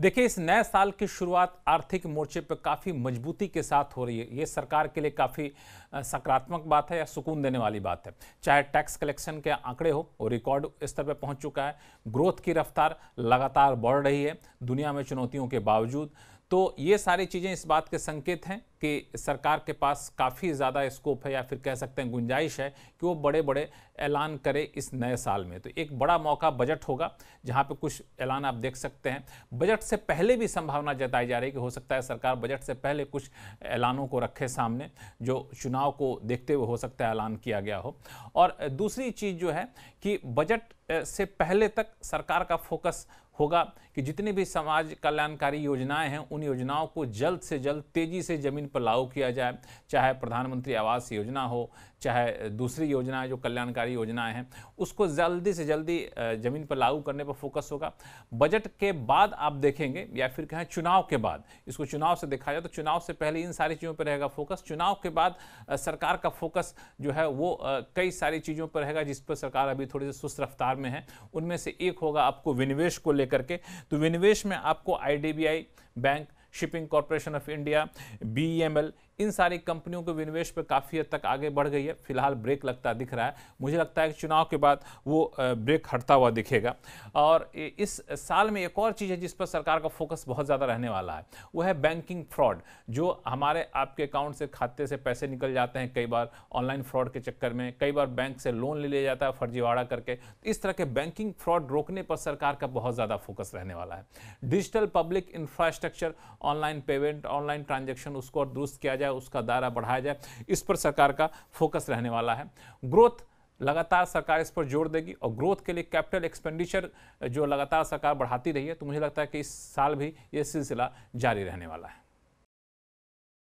देखिए इस नए साल की शुरुआत आर्थिक मोर्चे पर काफ़ी मजबूती के साथ हो रही है ये सरकार के लिए काफ़ी सकारात्मक बात है या सुकून देने वाली बात है चाहे टैक्स कलेक्शन के आंकड़े हो वो रिकॉर्ड स्तर पर पहुंच चुका है ग्रोथ की रफ्तार लगातार बढ़ रही है दुनिया में चुनौतियों के बावजूद तो ये सारी चीज़ें इस बात के संकेत हैं कि सरकार के पास काफ़ी ज़्यादा स्कोप है या फिर कह सकते हैं गुंजाइश है कि वो बड़े बड़े ऐलान करे इस नए साल में तो एक बड़ा मौका बजट होगा जहाँ पे कुछ ऐलान आप देख सकते हैं बजट से पहले भी संभावना जताई जा रही है कि हो सकता है सरकार बजट से पहले कुछ ऐलानों को रखे सामने जो चुनाव को देखते हुए हो सकता है ऐलान किया गया हो और दूसरी चीज़ जो है कि बजट से पहले तक सरकार का फोकस होगा कि जितनी भी समाज कल्याणकारी योजनाएं हैं उन योजनाओं को जल्द से जल्द तेज़ी से ज़मीन पर लागू किया जाए चाहे प्रधानमंत्री आवास योजना हो चाहे दूसरी योजनाएं जो कल्याणकारी योजनाएं हैं उसको जल्दी से जल्दी ज़मीन पर लागू करने पर फोकस होगा बजट के बाद आप देखेंगे या फिर कहें चुनाव के बाद इसको चुनाव से देखा जाए तो चुनाव से पहले इन सारी चीज़ों पर रहेगा फोकस चुनाव के बाद सरकार का फोकस जो है वो कई सारी चीज़ों पर रहेगा जिस पर सरकार अभी थोड़ी सी सुस्त रफ्तार में है उनमें से एक होगा आपको विनिवेश को लेकर के तो विनिवेश में आपको I bank shipping corporation of India BEML इन सारी कंपनियों के विनिवेश पर काफ़ी हद तक आगे बढ़ गई है फिलहाल ब्रेक लगता दिख रहा है मुझे लगता है कि चुनाव के बाद वो ब्रेक हटता हुआ दिखेगा और इस साल में एक और चीज़ है जिस पर सरकार का फोकस बहुत ज़्यादा रहने वाला है वो है बैंकिंग फ्रॉड जो हमारे आपके अकाउंट से खाते से पैसे निकल जाते हैं कई बार ऑनलाइन फ्रॉड के चक्कर में कई बार बैंक से लोन ले लिया जाता है फर्जीवाड़ा करके तो इस तरह के बैंकिंग फ्रॉड रोकने पर सरकार का बहुत ज़्यादा फोकस रहने वाला है digital public infrastructure online payment online transaction उसको और दुरुस्त किया जाए उसका दायरा बढ़ाया जाए इस पर सरकार का फोकस रहने वाला है ग्रोथ लगातार सरकार इस पर जोर देगी और ग्रोथ के लिए कैपिटल एक्सपेंडिचर जो लगातार सरकार बढ़ाती रही है तो मुझे लगता है कि इस साल भी ये सिलसिला जारी रहने वाला है